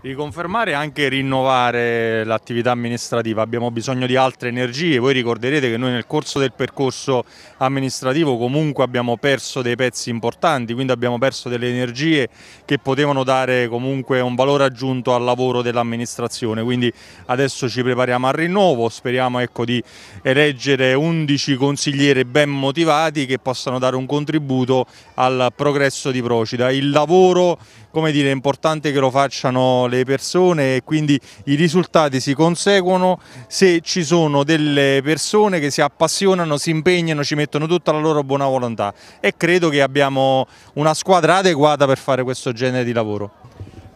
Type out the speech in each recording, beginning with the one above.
Riconfermare e anche rinnovare l'attività amministrativa, abbiamo bisogno di altre energie, voi ricorderete che noi nel corso del percorso amministrativo comunque abbiamo perso dei pezzi importanti, quindi abbiamo perso delle energie che potevano dare comunque un valore aggiunto al lavoro dell'amministrazione, quindi adesso ci prepariamo al rinnovo, speriamo ecco, di eleggere 11 consiglieri ben motivati che possano dare un contributo al progresso di Procida. Il lavoro come dire, è importante che lo facciano le persone e quindi i risultati si conseguono se ci sono delle persone che si appassionano, si impegnano, ci mettono tutta la loro buona volontà e credo che abbiamo una squadra adeguata per fare questo genere di lavoro.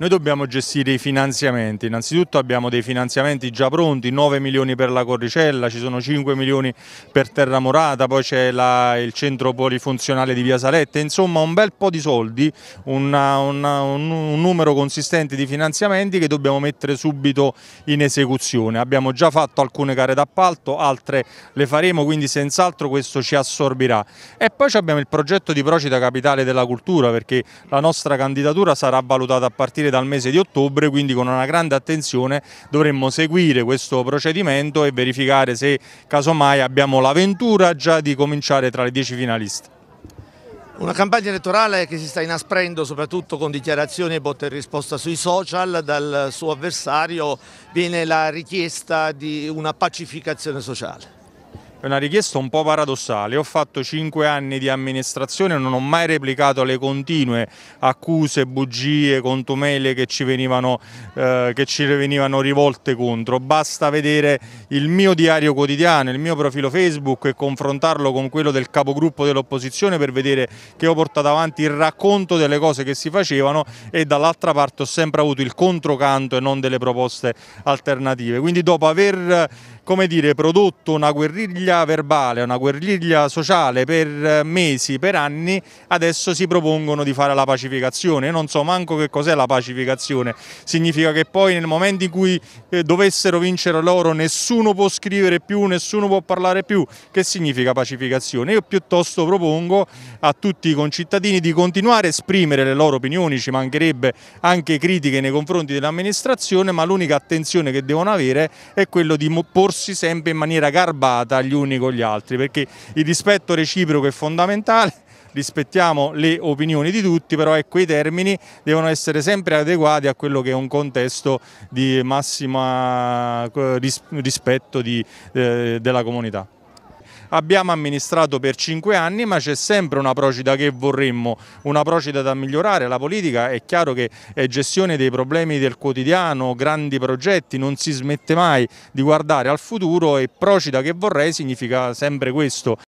Noi dobbiamo gestire i finanziamenti, innanzitutto abbiamo dei finanziamenti già pronti, 9 milioni per la Corricella, ci sono 5 milioni per Terra Morata, poi c'è il centro polifunzionale di Via Saletta, insomma un bel po' di soldi, una, una, un, un numero consistente di finanziamenti che dobbiamo mettere subito in esecuzione. Abbiamo già fatto alcune gare d'appalto, altre le faremo, quindi senz'altro questo ci assorbirà. E poi abbiamo il progetto di Procita Capitale della Cultura perché la nostra candidatura sarà valutata a partire dal mese di ottobre, quindi con una grande attenzione dovremmo seguire questo procedimento e verificare se casomai abbiamo l'avventura già di cominciare tra le dieci finaliste. Una campagna elettorale che si sta inasprendo soprattutto con dichiarazioni e botte in risposta sui social, dal suo avversario viene la richiesta di una pacificazione sociale. È una richiesta un po' paradossale, ho fatto cinque anni di amministrazione e non ho mai replicato le continue accuse, bugie, contumele che ci, venivano, eh, che ci venivano rivolte contro, basta vedere il mio diario quotidiano, il mio profilo Facebook e confrontarlo con quello del capogruppo dell'opposizione per vedere che ho portato avanti il racconto delle cose che si facevano e dall'altra parte ho sempre avuto il controcanto e non delle proposte alternative, quindi dopo aver come dire, prodotto una guerriglia verbale, una guerriglia sociale per eh, mesi, per anni, adesso si propongono di fare la pacificazione. Io non so manco che cos'è la pacificazione, significa che poi nel momento in cui eh, dovessero vincere loro nessuno può scrivere più, nessuno può parlare più. Che significa pacificazione? Io piuttosto propongo a tutti i concittadini di continuare a esprimere le loro opinioni, ci mancherebbe anche critiche nei confronti dell'amministrazione, ma l'unica attenzione che devono avere è quello di porsi porsi sempre in maniera garbata gli uni con gli altri, perché il rispetto reciproco è fondamentale, rispettiamo le opinioni di tutti, però ecco i termini devono essere sempre adeguati a quello che è un contesto di massimo eh, rispetto di, eh, della comunità abbiamo amministrato per cinque anni ma c'è sempre una procida che vorremmo, una procida da migliorare, la politica è chiaro che è gestione dei problemi del quotidiano, grandi progetti, non si smette mai di guardare al futuro e procida che vorrei significa sempre questo.